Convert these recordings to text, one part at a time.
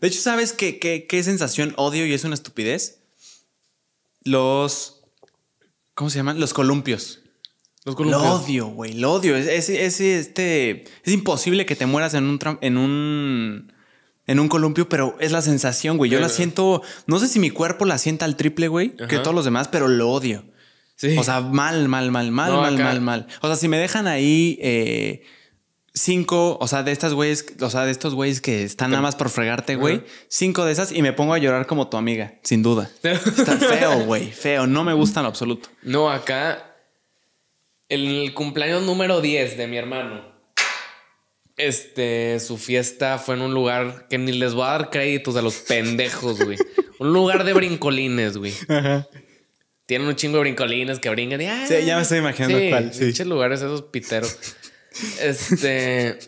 De hecho, ¿sabes qué, qué, sensación odio y es una estupidez? Los. ¿Cómo se llaman? Los columpios. Los columpios. Lo odio, güey, lo odio. Es, este, es imposible que te mueras en un, en un en un columpio, pero es la sensación, güey. Yo la siento, no sé si mi cuerpo la sienta al triple, güey, que todos los demás, pero lo odio. Sí. O sea, mal, mal, mal, mal, mal, mal, mal. O sea, si me dejan ahí eh, cinco, o sea, de estas güeyes, o sea, de estos güeyes que están nada más por fregarte, güey, cinco de esas y me pongo a llorar como tu amiga, sin duda. feo, güey, feo, no me gusta en absoluto. No, acá el cumpleaños número 10 de mi hermano. Este, su fiesta fue en un lugar que ni les voy a dar créditos a los pendejos, güey. un lugar de brincolines, güey. tienen un chingo de brincolines que brincan. sí, ya me estoy imaginando cuál. Sí, lugares esos piteros. Este.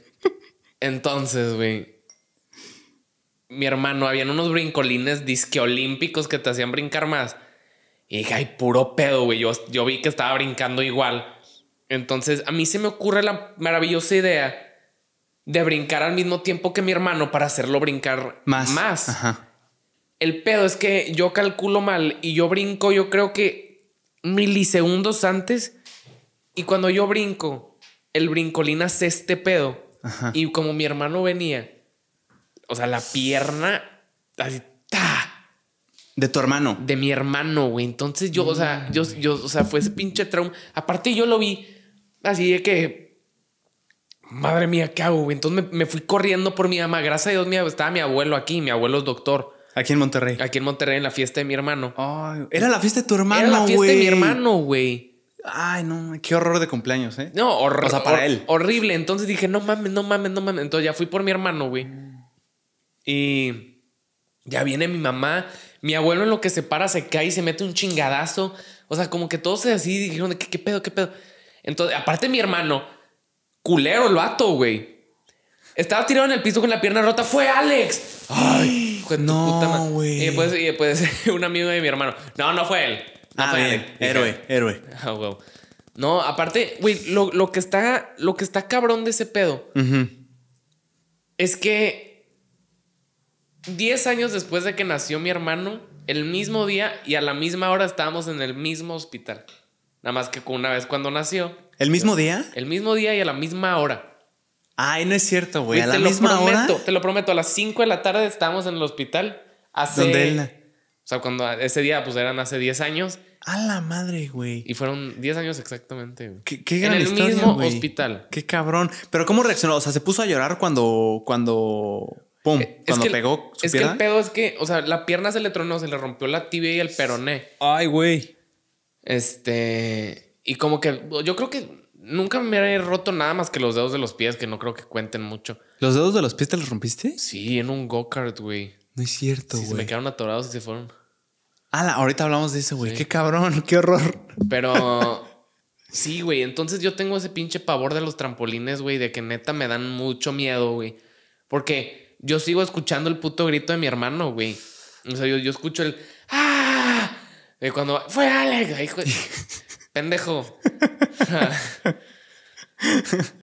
entonces, güey. Mi hermano, habían unos brincolines disque olímpicos que te hacían brincar más. Y dije, ay, puro pedo, güey. Yo, yo vi que estaba brincando igual. Entonces, a mí se me ocurre la maravillosa idea de brincar al mismo tiempo que mi hermano para hacerlo brincar más. más. El pedo es que yo calculo mal y yo brinco, yo creo que milisegundos antes. Y cuando yo brinco, el brincolín hace este pedo. Y como mi hermano venía, o sea, la pierna así, De tu hermano. De mi hermano, güey. Entonces yo, o sea, mm. yo, yo, o sea, fue ese pinche trauma. Aparte, yo lo vi así de que. Madre mía, ¿qué hago, güey? Entonces me, fui corriendo por mi mamá. Gracias a Dios, mi, estaba mi abuelo aquí. Mi abuelo es doctor. Aquí en Monterrey. Aquí en Monterrey, en la fiesta de mi hermano. era la fiesta de tu hermano, Era la fiesta de mi hermano, güey. Ay, no, qué horror de cumpleaños, ¿eh? No, horror. O sea, para él. Horrible. Entonces dije, no mames, no mames, no mames. Entonces ya fui por mi hermano, güey. Y ya viene mi mamá. Mi abuelo en lo que se para se cae y se mete un chingadazo. O sea, como que todos así dijeron, ¿qué, qué pedo, qué pedo? Entonces, aparte mi hermano, culero lo vato, güey. Estaba tirado en el piso con la pierna rota. ¡Fue Alex! ¡Ay! no, güey. Pues, y después, pues, y después un amigo de mi hermano. No, no fue él ah, bien. héroe, héroe. Ah, no, aparte, güey, lo, que está, lo que está cabrón de ese pedo es que 10 años después de que nació mi hermano, el mismo día y a la misma hora estábamos en el mismo hospital. Nada más que una vez cuando nació. ¿El mismo día? El mismo día y a la misma hora. Ay, no es cierto, güey. A la misma hora. Te lo prometo, a las 5 de la tarde estábamos en el hospital. ¿Dónde él? sea, cuando ese día, pues eran hace 10 años. A la madre, güey. Y fueron 10 años exactamente, En el mismo hospital. Qué cabrón. Pero ¿cómo reaccionó? O sea, se puso a llorar cuando. cuando. Pum. Eh, cuando pegó. es que el pedo es que, o sea, la pierna se le tronó, se le rompió la tibia y el peroné. Ay, güey. Este. Y como que. Yo creo que nunca me he roto nada más que los dedos de los pies, que no creo que cuenten mucho. ¿Los dedos de los pies te los rompiste? Sí, en un go-kart, güey. No es cierto, se me quedaron atorados y se fueron. Ala, ahorita hablamos de eso, güey. Qué cabrón, qué horror. Pero sí, güey. Entonces yo tengo ese pinche pavor de los trampolines, güey, de que neta me dan mucho miedo, güey. Porque yo sigo escuchando el puto grito de mi hermano, güey. O sea, yo, escucho el ¡Ah! Y cuando fue Alex, hijo de... pendejo.